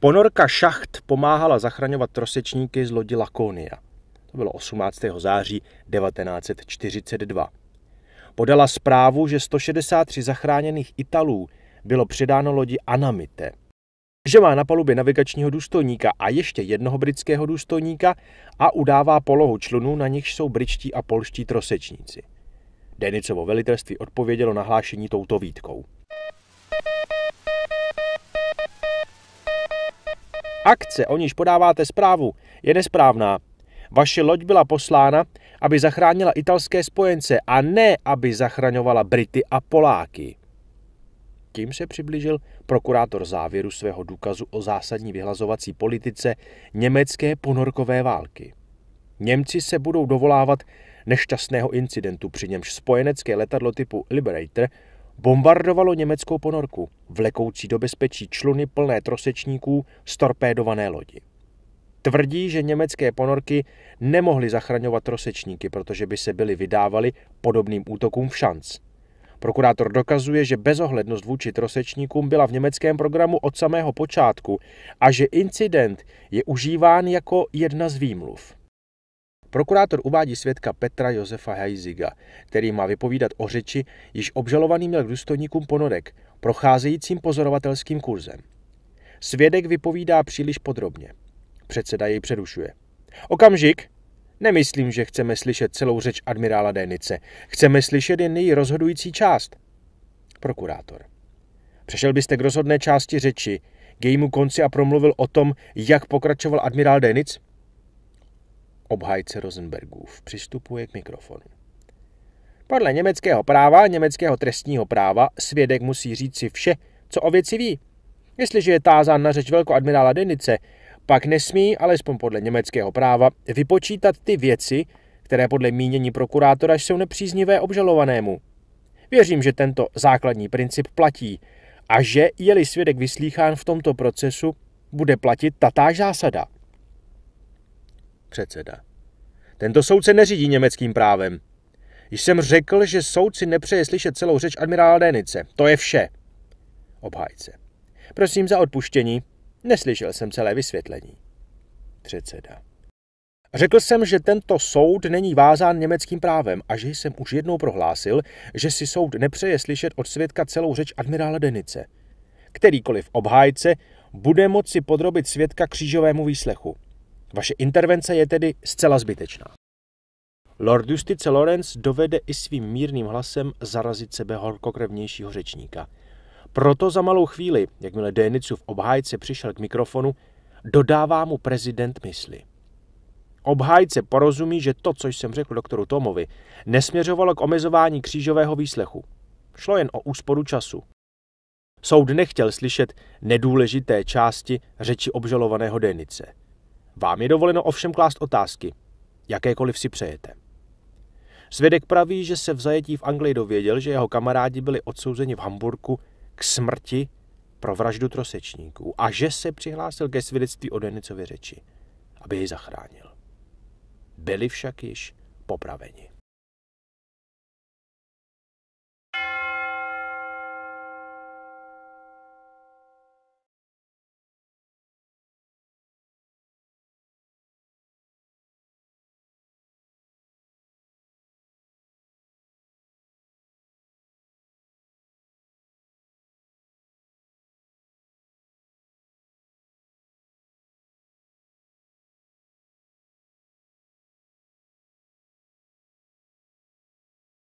Ponorka šacht pomáhala zachraňovat trosečníky z lodi Lakonia. To bylo 18. září 1942. Podala zprávu, že 163 zachráněných Italů bylo předáno lodi Anamite, že má na palubě navigačního důstojníka a ještě jednoho britského důstojníka a udává polohu člunů, na nichž jsou britští a polští trosečníci. Denicovo velitelství odpovědělo nahlášení touto výtkou. Akce, o níž podáváte zprávu, je nesprávná. Vaše loď byla poslána, aby zachránila italské spojence a ne, aby zachraňovala Brity a Poláky. Tím se přiblížil prokurátor závěru svého důkazu o zásadní vyhlazovací politice německé ponorkové války. Němci se budou dovolávat nešťastného incidentu, při němž spojenecké letadlo typu Liberator bombardovalo německou ponorku, vlekoucí do bezpečí čluny plné trosečníků z torpédované lodi. Tvrdí, že německé ponorky nemohly zachraňovat trosečníky, protože by se byly vydávaly podobným útokům v šanc. Prokurátor dokazuje, že bezohlednost vůči trosečníkům byla v německém programu od samého počátku a že incident je užíván jako jedna z výmluv. Prokurátor uvádí svědka Petra Josefa Hajziga, který má vypovídat o řeči, již obžalovaný měl k důstojníkům ponorek, procházejícím pozorovatelským kurzem. Svědek vypovídá příliš podrobně. Předseda jej přerušuje. Okamžik! Nemyslím, že chceme slyšet celou řeč admirála Dénice. Chceme slyšet jen její rozhodující část. Prokurátor. Přešel byste k rozhodné části řeči, k jejímu konci a promluvil o tom, jak pokračoval admirál Denic? Obhájce Rosenbergův přistupuje k mikrofonu. Podle německého práva, německého trestního práva, svědek musí říct si vše, co o věci ví. Jestliže je tázán na řeč velkoadmirála Denice, pak nesmí, alespoň podle německého práva, vypočítat ty věci, které podle mínění prokurátora jsou nepříznivé obžalovanému. Věřím, že tento základní princip platí a že, je-li svědek vyslýchán v tomto procesu, bude platit tatá zásada – Předseda. Tento soudce neřídí německým právem. Již jsem řekl, že soudci nepřeje slyšet celou řeč admirála Denice. To je vše. Obhájce. Prosím za odpuštění. Neslyšel jsem celé vysvětlení. Předseda. Řekl jsem, že tento soud není vázán německým právem a že jsem už jednou prohlásil, že si soud nepřeje slyšet od svědka celou řeč admirála Denice. Kterýkoliv obhájce bude moci podrobit svědka křížovému výslechu. Vaše intervence je tedy zcela zbytečná. Lord Justice Lawrence dovede i svým mírným hlasem zarazit sebe horkokrevnějšího řečníka. Proto za malou chvíli, jakmile Denicův obhájce přišel k mikrofonu, dodává mu prezident mysli. Obhájce porozumí, že to, co jsem řekl doktoru Tomovi, nesměřovalo k omezování křížového výslechu. Šlo jen o úsporu času. Soud nechtěl slyšet nedůležité části řeči obžalovaného Denice – vám je dovoleno ovšem klást otázky, jakékoliv si přejete. Svědek praví, že se v zajetí v Anglii dověděl, že jeho kamarádi byli odsouzeni v Hamburku k smrti pro vraždu trosečníků a že se přihlásil ke svědectví o Denicově řeči, aby jej zachránil. Byli však již popraveni.